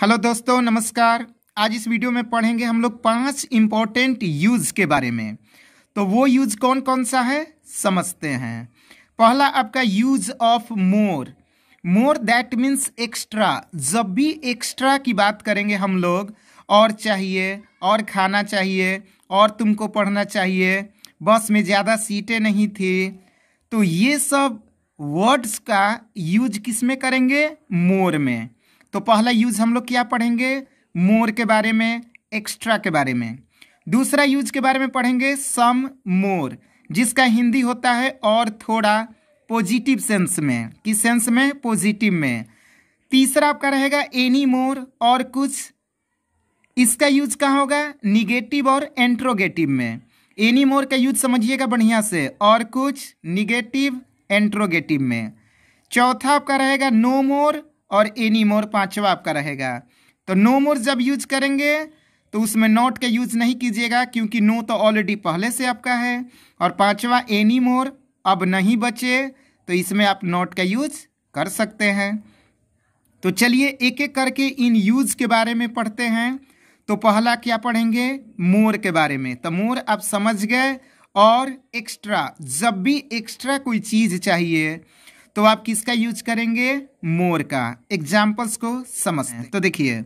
hello दोस्तों नमस्कार आज इस वीडियो में पढ़ेंगे हम लोग पांच इम्पोर्टेंट यूज के बारे में तो वो यूज कौन कौन सा है समझते हैं पहला आपका use of more more that means extra जब भी एक्स्ट्रा की बात करेंगे हम लोग और चाहिए और खाना चाहिए और तुमको पढ़ना चाहिए बस में ज़्यादा सीटें नहीं थी तो ये सब वर्ड्स का यूज किस में करेंगे मोर में तो पहला यूज हम लोग क्या पढ़ेंगे मोर के बारे में एक्स्ट्रा के बारे में दूसरा यूज के बारे में पढ़ेंगे सम मोर जिसका हिंदी होता है और थोड़ा पॉजिटिव सेंस में किस सेंस में पॉजिटिव में तीसरा आपका रहेगा एनी मोर और कुछ इसका यूज कहाँ होगा निगेटिव और एंट्रोगेटिव में एनी मोर का यूज समझिएगा बढ़िया से और कुछ निगेटिव एंट्रोगेटिव में चौथा आपका रहेगा नो मोर और एनी मोर पाँचवा आपका रहेगा तो नो मोर जब यूज करेंगे तो उसमें नोट का यूज नहीं कीजिएगा क्योंकि नो तो ऑलरेडी पहले से आपका है और पाँचवा एनी मोर अब नहीं बचे तो इसमें आप नोट का यूज कर सकते हैं तो चलिए एक एक करके इन यूज के बारे में पढ़ते हैं तो पहला क्या पढ़ेंगे मोर के बारे में तो मोर आप समझ गए और एक्स्ट्रा जब भी एक्स्ट्रा कोई चीज़ चाहिए तो आप किसका यूज करेंगे मोर का एग्जाम्पल्स को समझते हैं तो देखिए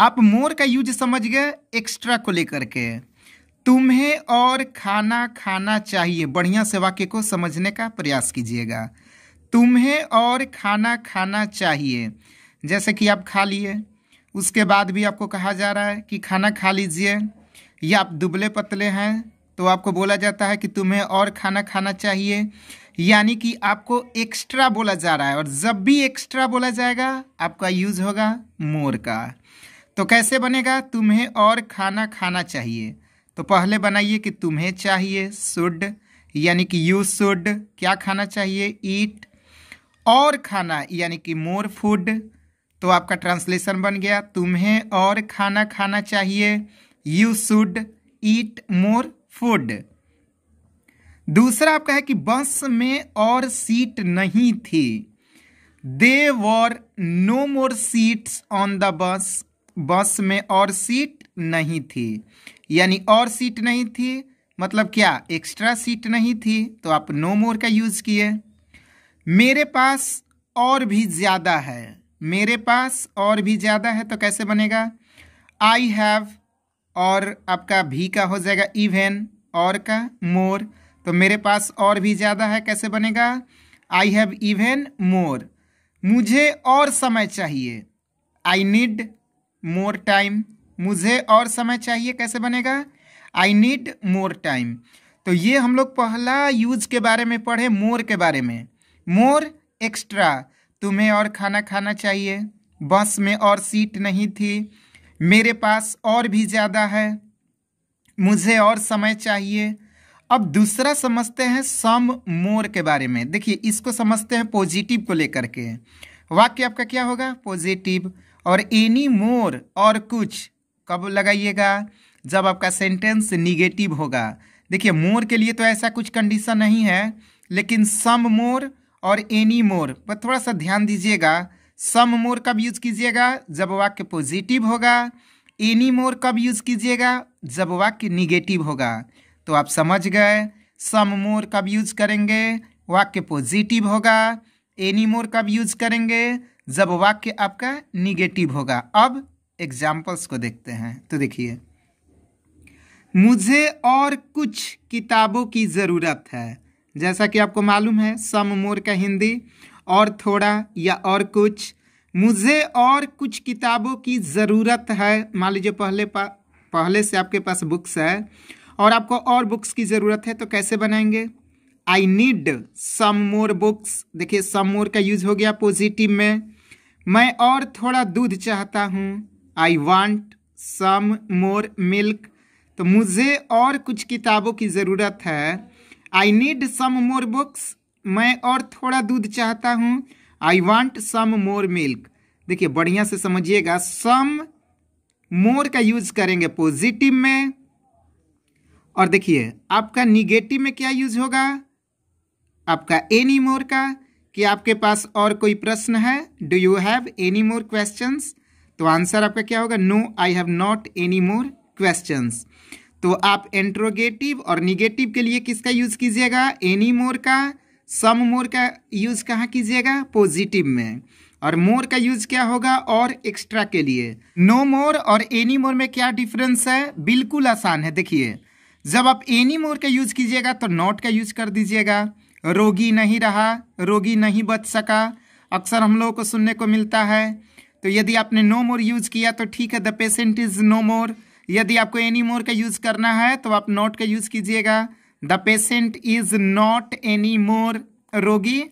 आप मोर का यूज समझ गए एक्स्ट्रा को लेकर के तुम्हें और खाना खाना चाहिए बढ़िया से वाक्य को समझने का प्रयास कीजिएगा तुम्हें और खाना खाना चाहिए जैसे कि आप खा लिए उसके बाद भी आपको कहा जा रहा है कि खाना खा लीजिए या आप दुबले पतले हैं तो आपको बोला जाता है कि तुम्हें और खाना खाना चाहिए यानी कि आपको एक्स्ट्रा बोला जा रहा है और जब भी एक्स्ट्रा बोला जाएगा आपका यूज होगा मोर का तो कैसे बनेगा तुम्हें और खाना खाना चाहिए तो पहले बनाइए कि तुम्हें चाहिए शुड यानी कि यू शुड क्या खाना चाहिए ईट और खाना यानी कि मोर फूड तो आपका ट्रांसलेशन बन गया तुम्हें और खाना खाना चाहिए you should eat more food दूसरा आपका है कि बस में और सीट नहीं थी they were no more seats on the bus bus में और सीट नहीं थी यानी और सीट नहीं थी मतलब क्या एक्स्ट्रा सीट नहीं थी तो आप नो मोर का यूज किए मेरे पास और भी ज़्यादा है मेरे पास और भी ज़्यादा है तो कैसे बनेगा आई हैव और आपका भी का हो जाएगा इवेन और का मोर तो मेरे पास और भी ज़्यादा है कैसे बनेगा आई हैव इवेन मोर मुझे और समय चाहिए आई नीड मोर टाइम मुझे और समय चाहिए कैसे बनेगा आई नीड मोर टाइम तो ये हम लोग पहला यूज के बारे में पढ़े मोर के बारे में मोर एक्स्ट्रा तुम्हें और खाना खाना चाहिए बस में और सीट नहीं थी मेरे पास और भी ज़्यादा है मुझे और समय चाहिए अब दूसरा समझते हैं सम मोर के बारे में देखिए इसको समझते हैं पॉजिटिव को लेकर के वाक्य आपका क्या होगा पॉजिटिव और एनी मोर और कुछ कब लगाइएगा जब आपका सेंटेंस निगेटिव होगा देखिए मोर के लिए तो ऐसा कुछ कंडीशन नहीं है लेकिन सम मोर और एनी मोर पर थोड़ा सा ध्यान दीजिएगा सम मोर कब यूज कीजिएगा जब वाक्य पॉजिटिव होगा एनी मोर कब यूज कीजिएगा जब वाक्य निगेटिव होगा तो आप समझ गए सम मोर कब यूज करेंगे वाक्य पॉजिटिव होगा एनी मोर कब यूज करेंगे जब वाक्य आपका निगेटिव होगा अब एग्जाम्पल्स को देखते हैं तो देखिए मुझे और कुछ किताबों की ज़रूरत है जैसा कि आपको मालूम है सम मोर का हिंदी और थोड़ा या और कुछ मुझे और कुछ किताबों की ज़रूरत है मान लीजिए पहले पा, पहले से आपके पास बुक्स है और आपको और बुक्स की ज़रूरत है तो कैसे बनाएंगे I need some more books देखिए सम मोर का यूज हो गया पॉजिटिव में मैं और थोड़ा दूध चाहता हूँ I want some more milk तो मुझे और कुछ किताबों की ज़रूरत है I need some more books मैं और थोड़ा दूध चाहता हूँ I want some more milk देखिए बढ़िया से समझिएगा सम मोर का यूज करेंगे पॉजिटिव में और देखिए आपका निगेटिव में क्या यूज होगा आपका एनी मोर का कि आपके पास और कोई प्रश्न है do you have any more question तो आंसर आपका क्या होगा no I have not any more question तो आप एंट्रोगेटिव और निगेटिव के लिए किसका यूज कीजिएगा एनी मोर का सम मोर का यूज़ कहाँ कीजिएगा पॉजिटिव में और मोर का यूज क्या होगा और एक्स्ट्रा के लिए नो मोर और एनी मोर में क्या डिफरेंस है बिल्कुल आसान है देखिए जब आप एनी मोर का यूज कीजिएगा तो नॉट का यूज कर दीजिएगा रोगी नहीं रहा रोगी नहीं बच सका अक्सर हम लोगों को सुनने को मिलता है तो यदि आपने नो मोर यूज किया तो ठीक है the patient is no more यदि आपको एनी मोर का यूज करना है तो आप नॉट का यूज कीजिएगा the patient is not any more रोगी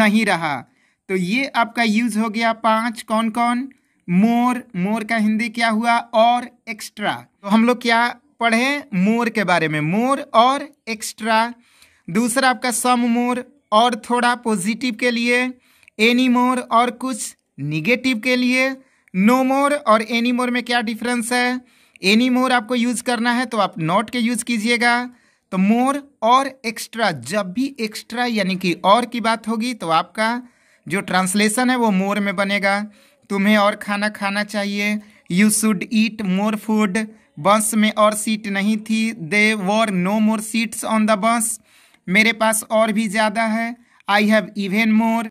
नहीं रहा तो ये आपका यूज हो गया पांच कौन कौन मोर मोर का हिंदी क्या हुआ और एक्स्ट्रा तो हम लोग क्या पढ़े मोर के बारे में मोर और एक्स्ट्रा दूसरा आपका सम मोर और थोड़ा पॉजिटिव के लिए एनी मोर और कुछ निगेटिव के लिए नो मोर और एनी मोर में क्या डिफरेंस है एनी मोर आपको यूज़ करना है तो आप नॉट के यूज़ कीजिएगा तो मोर और एक्स्ट्रा जब भी एक्स्ट्रा यानी कि और की बात होगी तो आपका जो ट्रांसलेशन है वो मोर में बनेगा तुम्हें और खाना खाना चाहिए you should eat more food bus में और सीट नहीं थी they were no more seats on the bus मेरे पास और भी ज़्यादा है आई हैव इवेन मोर